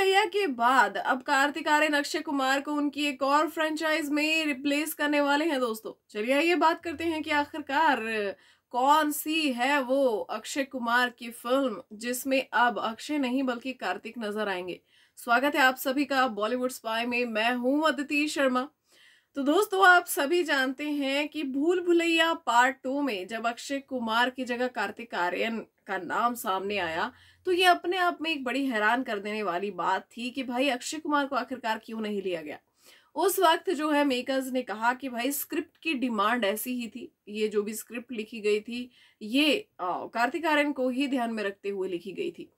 भैया के बाद अब कार्तिक आर्यन अक्षय कुमार को उनकी एक और फ्रेंचाइज में रिप्लेस करने वाले हैं दोस्तों चलिए आइए बात करते हैं कि आखिरकार कौन सी है वो अक्षय कुमार की फिल्म जिसमें अब अक्षय नहीं बल्कि कार्तिक नजर आएंगे स्वागत है आप सभी का बॉलीवुड स्पाई में मैं हूं अदिति शर्मा तो दोस्तों आप सभी जानते हैं कि भूल भुलैया पार्ट टू में जब अक्षय कुमार की जगह कार्तिक आर्यन का नाम सामने आया तो ये अपने आप में एक बड़ी हैरान कर देने वाली बात थी कि भाई अक्षय कुमार को आखिरकार क्यों नहीं लिया गया उस वक्त जो है मेकर्स ने कहा कि भाई स्क्रिप्ट की डिमांड ऐसी ही थी ये जो भी स्क्रिप्ट लिखी गई थी ये कार्तिक आर्यन को ही ध्यान में रखते हुए लिखी गई थी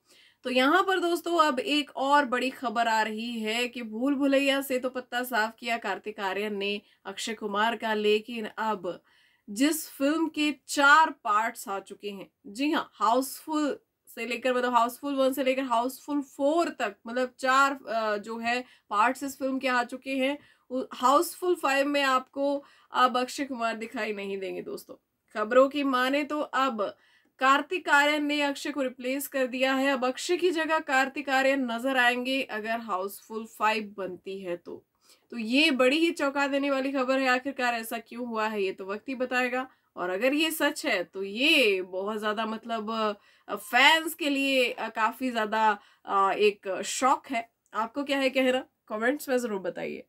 तो यहाँ पर दोस्तों अब एक और बड़ी खबर आ रही है कि भूल भुलैया से तो पत्ता साफ किया कार्तिक आर्यन ने अक्षय कुमार का लेकिन अब जिस फिल्म के चार पार्ट्स आ चुके हैं जी हाँ हाउसफुल से लेकर मतलब हाउसफुल वन से लेकर हाउसफुल फोर तक मतलब चार जो है पार्ट्स इस फिल्म के आ चुके हैं हाउसफुल फाइव में आपको अब अक्षय कुमार दिखाई नहीं देंगे दोस्तों खबरों की माने तो अब कार्तिक आर्यन ने अक्षय को रिप्लेस कर दिया है अब अक्षय की जगह कार्तिक आर्यन नजर आएंगे अगर हाउसफुल फाइव बनती है तो तो ये बड़ी ही चौंका देने वाली खबर है आखिरकार ऐसा क्यों हुआ है ये तो वक्त ही बताएगा और अगर ये सच है तो ये बहुत ज़्यादा मतलब फैंस के लिए काफ़ी ज़्यादा एक शौक है आपको क्या है कहना कमेंट्स में ज़रूर बताइए